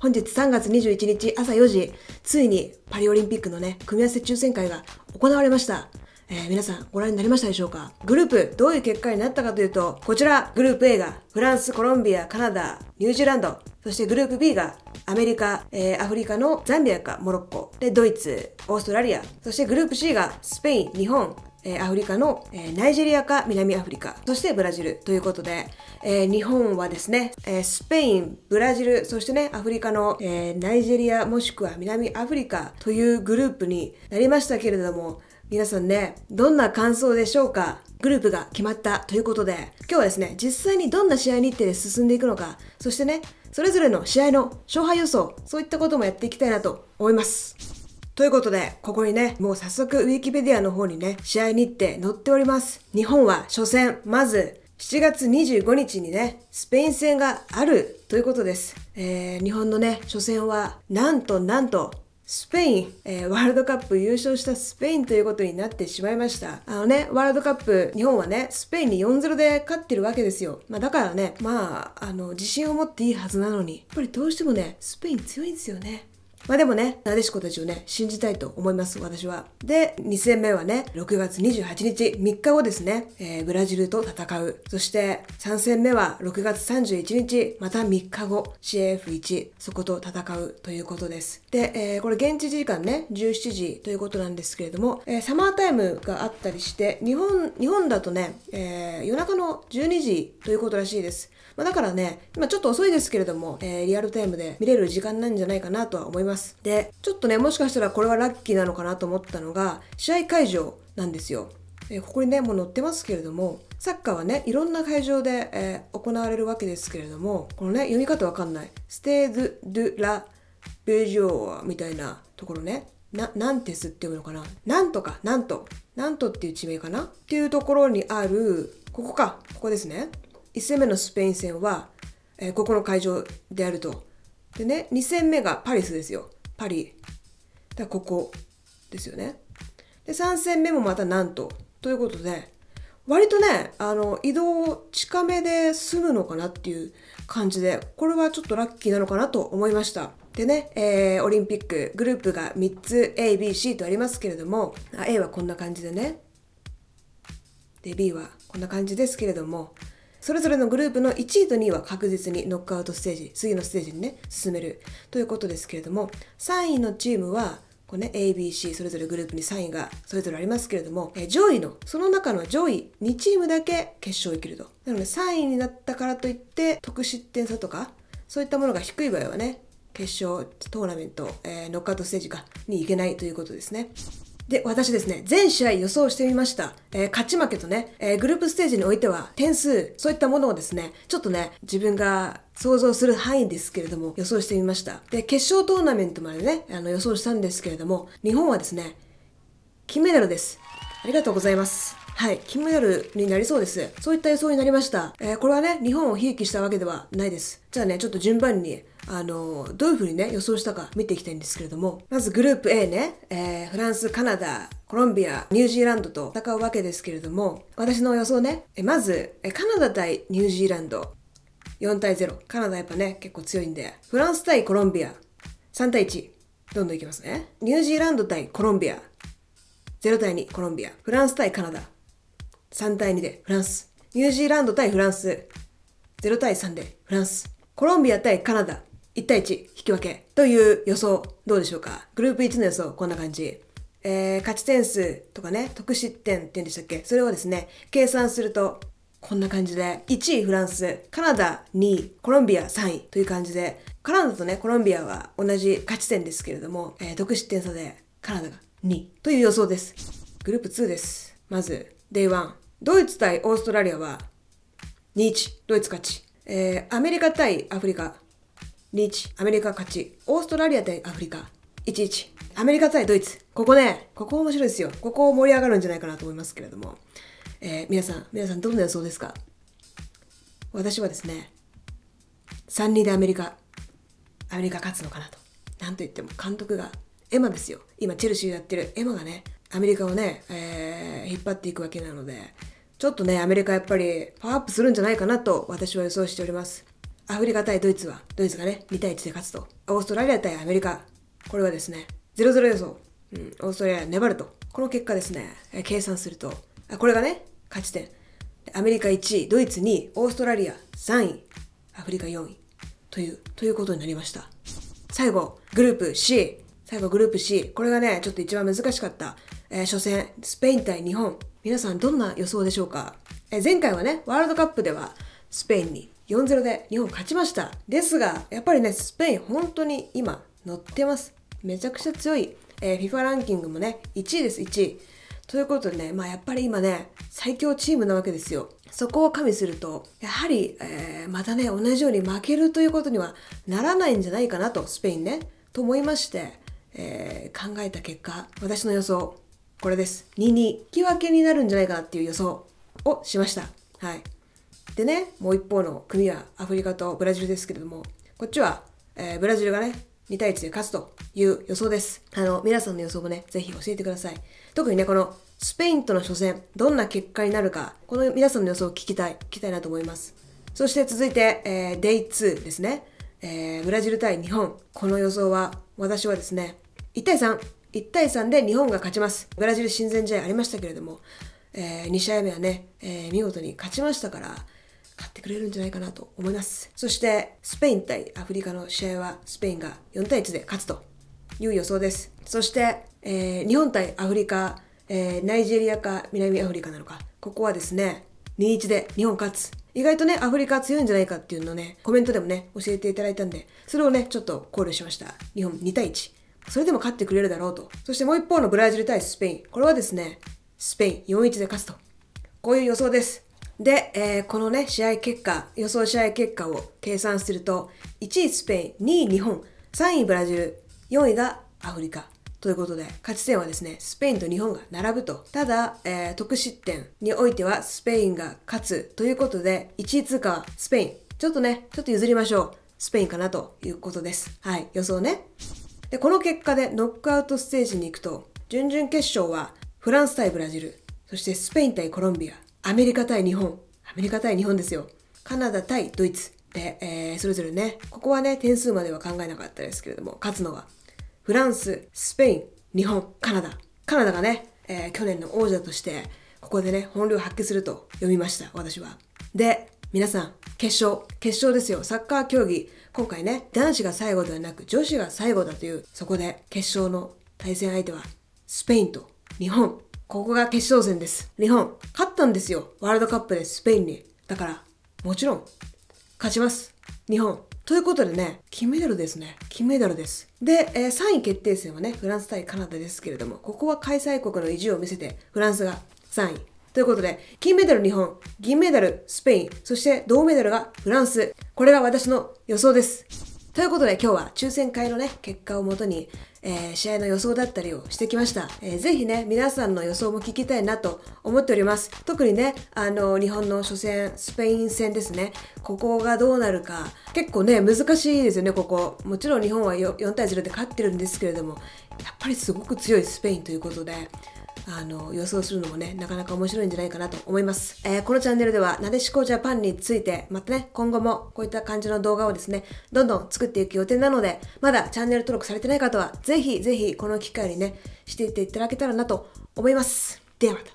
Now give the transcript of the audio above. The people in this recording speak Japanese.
本日3月21日朝4時、ついにパリオリンピックのね、組み合わせ抽選会が行われました。えー、皆さんご覧になりましたでしょうかグループ、どういう結果になったかというと、こちら、グループ A がフランス、コロンビア、カナダ、ニュージーランド、そしてグループ B がアメリカ、えー、アフリカのザンビアかモロッコ、で、ドイツ、オーストラリア、そしてグループ C がスペイン、日本、えアフリカの、えナイジェリアか南アフリカ、そしてブラジルということで、え日本はですね、えスペイン、ブラジル、そしてね、アフリカの、えナイジェリアもしくは南アフリカというグループになりましたけれども、皆さんね、どんな感想でしょうかグループが決まったということで、今日はですね、実際にどんな試合日程で進んでいくのか、そしてね、それぞれの試合の勝敗予想、そういったこともやっていきたいなと思います。ということで、ここにね、もう早速ウィキペディアの方にね、試合日程載っております。日本は初戦、まず7月25日にね、スペイン戦があるということです。えー、日本のね、初戦は、なんとなんと、スペイン、えー、ワールドカップ優勝したスペインということになってしまいました。あのね、ワールドカップ、日本はね、スペインに4-0で勝ってるわけですよ。まあだからね、まあ、あの、自信を持っていいはずなのに、やっぱりどうしてもね、スペイン強いんですよね。まあでもね、なでしこたちをね、信じたいと思います、私は。で、2戦目はね、6月28日、3日後ですね、えー、ブラジルと戦う。そして、3戦目は6月31日、また3日後、CF1、そこと戦うということです。で、えー、これ現地時間ね、17時ということなんですけれども、えー、サマータイムがあったりして、日本、日本だとね、え夜中の12時ということらしいです。まあ、だからね、今ちょっと遅いですけれども、えリアルタイムで見れる時間なんじゃないかなとは思います。ます。で、ちょっとね、もしかしたらこれはラッキーなのかなと思ったのが、試合会場なんですよ。えここにね、もう載ってますけれども、サッカーはね、いろんな会場で、えー、行われるわけですけれども、このね、読み方わかんない。ステーズ・ドゥ・ラ・ベジョアみたいなところね、な、なんてすって読むのかななんとか、なんと、なんとっていう地名かなっていうところにある、ここか、ここですね。1戦目のスペイン戦は、えー、ここの会場であるとでね2戦目がパリスですよパリだここですよねで3戦目もまたなんとということで割とねあの移動近めで済むのかなっていう感じでこれはちょっとラッキーなのかなと思いましたでね、えー、オリンピックグループが3つ ABC とありますけれども A はこんな感じでねで B はこんな感じですけれどもそれぞれのグループの1位と2位は確実にノックアウトステージ、次のステージにね、進めるということですけれども、3位のチームは、こうね、ABC、それぞれグループに3位がそれぞれありますけれども、上位の、その中の上位2チームだけ決勝行けると。なので3位になったからといって、得失点差とか、そういったものが低い場合はね、決勝トーナメント、えー、ノックアウトステージかに行けないということですね。で、私ですね、全試合予想してみました。えー、勝ち負けとね、えー、グループステージにおいては、点数、そういったものをですね、ちょっとね、自分が想像する範囲ですけれども、予想してみました。で、決勝トーナメントまでね、あの予想したんですけれども、日本はですね、金メダルです。ありがとうございます。はい、金メダルになりそうです。そういった予想になりました。えー、これはね、日本をひいきしたわけではないです。じゃあね、ちょっと順番にあの、どういうふうにね、予想したか見ていきたいんですけれども、まずグループ A ね、えー、フランス、カナダ、コロンビア、ニュージーランドと戦うわけですけれども、私の予想ね、えまず、えカナダ対ニュージーランド、4対0。カナダやっぱね、結構強いんで、フランス対コロンビア、3対1。どんどんいきますね。ニュージーランド対コロンビア、0対2、コロンビア。フランス対カナダ、3対2でフランス。ニュージーランド対フランス、0対3でフランス。コロンビア対カナダ、1対1引き分けという予想どうでしょうかグループ1の予想こんな感じ。えー、勝ち点数とかね、得失点って言うんでしたっけそれをですね、計算するとこんな感じで、1位フランス、カナダ2位、コロンビア3位という感じで、カナダとね、コロンビアは同じ勝ち点ですけれども、えー、得失点差でカナダが2位という予想です。グループ2です。まず、デイ1ドイツ対オーストラリアは2-1、ドイツ勝ち。えー、アメリカ対アフリカリーチ、アメリカ勝ち、オーストラリア対アフリカ、11、アメリカ対ドイツ、ここね、ここ面白いですよ。ここ盛り上がるんじゃないかなと思いますけれども、えー、皆さん、皆さんどんな予想ですか私はですね、3 2でアメリカ、アメリカ勝つのかなと。なんといっても監督が、エマですよ。今、チェルシーやってるエマがね、アメリカをね、えー、引っ張っていくわけなので、ちょっとね、アメリカやっぱりパワーアップするんじゃないかなと私は予想しております。アフリカ対ドイツは、ドイツがね、2対1で勝つと。オーストラリア対アメリカ。これはですね、0-0予想。うん、オーストラリア粘ると。この結果ですね、計算すると、あこれがね、勝ち点。アメリカ1位、ドイツ2位、オーストラリア3位、アフリカ4位。という、ということになりました。最後、グループ C。最後、グループ C。これがね、ちょっと一番難しかった。えー、初戦、スペイン対日本。皆さん、どんな予想でしょうか、え前回はね、ワールドカップでは、スペインに4-0で日本勝ちました。ですが、やっぱりね、スペイン本当に今乗ってます。めちゃくちゃ強い。えー、FIFA ランキングもね、1位です、1位。ということでね、まあやっぱり今ね、最強チームなわけですよ。そこを加味すると、やはり、えー、またね、同じように負けるということにはならないんじゃないかなと、スペインね、と思いまして、えー、考えた結果、私の予想、これです。2-2、引き分けになるんじゃないかなっていう予想をしました。はい。でね、もう一方の組はアフリカとブラジルですけれども、こっちは、えー、ブラジルがね、2対1で勝つという予想です。あの、皆さんの予想もね、ぜひ教えてください。特にね、このスペインとの初戦、どんな結果になるか、この皆さんの予想を聞きたい、聞きたいなと思います。そして続いて、えー、デイ2ですね。えー、ブラジル対日本。この予想は、私はですね、1対3。1対3で日本が勝ちます。ブラジル親善試合ありましたけれども、えー、2試合目はね、えー、見事に勝ちましたから、勝ってくれるんじゃないかなと思います。そして、スペイン対アフリカの試合は、スペインが4対1で勝つという予想です。そして、えー、日本対アフリカ、えー、ナイジェリアか南アフリカなのか、ここはですね、2-1で日本勝つ。意外とね、アフリカ強いんじゃないかっていうのをね、コメントでもね、教えていただいたんで、それをね、ちょっと考慮しました。日本2対1。それでも勝ってくれるだろうと。そしてもう一方のブラジル対スペイン。これはですね、スペイン4-1で勝つと。こういう予想です。で、えー、このね、試合結果、予想試合結果を計算すると、1位スペイン、2位日本、3位ブラジル、4位がアフリカ。ということで、勝ち点はですね、スペインと日本が並ぶと。ただ、えー、得失点においてはスペインが勝つということで、1位通過はスペイン。ちょっとね、ちょっと譲りましょう。スペインかなということです。はい、予想ね。で、この結果でノックアウトステージに行くと、準々決勝はフランス対ブラジル、そしてスペイン対コロンビア、アメリカ対日本。アメリカ対日本ですよ。カナダ対ドイツで、えー、それぞれね、ここはね、点数までは考えなかったですけれども、勝つのは、フランス、スペイン、日本、カナダ。カナダがね、えー、去年の王者として、ここでね、本領発揮すると読みました、私は。で、皆さん、決勝、決勝ですよ。サッカー競技。今回ね、男子が最後ではなく、女子が最後だという、そこで決勝の対戦相手は、スペインと日本ここが決勝戦です。日本、勝ったんですよ。ワールドカップでスペインに。だから、もちろん、勝ちます。日本。ということでね、金メダルですね。金メダルです。で、えー、3位決定戦はね、フランス対カナダですけれども、ここは開催国の意地を見せて、フランスが3位。ということで、金メダル日本、銀メダルスペイン、そして銅メダルがフランス。これが私の予想です。ということで今日は抽選会のね、結果をもとに、えー、試合の予想だったりをしてきました、えー。ぜひね、皆さんの予想も聞きたいなと思っております。特にね、あの、日本の初戦、スペイン戦ですね。ここがどうなるか、結構ね、難しいですよね、ここ。もちろん日本は 4, 4対0で勝ってるんですけれども、やっぱりすごく強いスペインということで、あの予想するのもねなかなか面白いんじゃないかなと思います、えー、このチャンネルではなでしこジャパンについてまたね今後もこういった感じの動画をですねどんどん作っていく予定なのでまだチャンネル登録されてない方はぜひぜひこの機会にねしていっていただけたらなと思いますではまた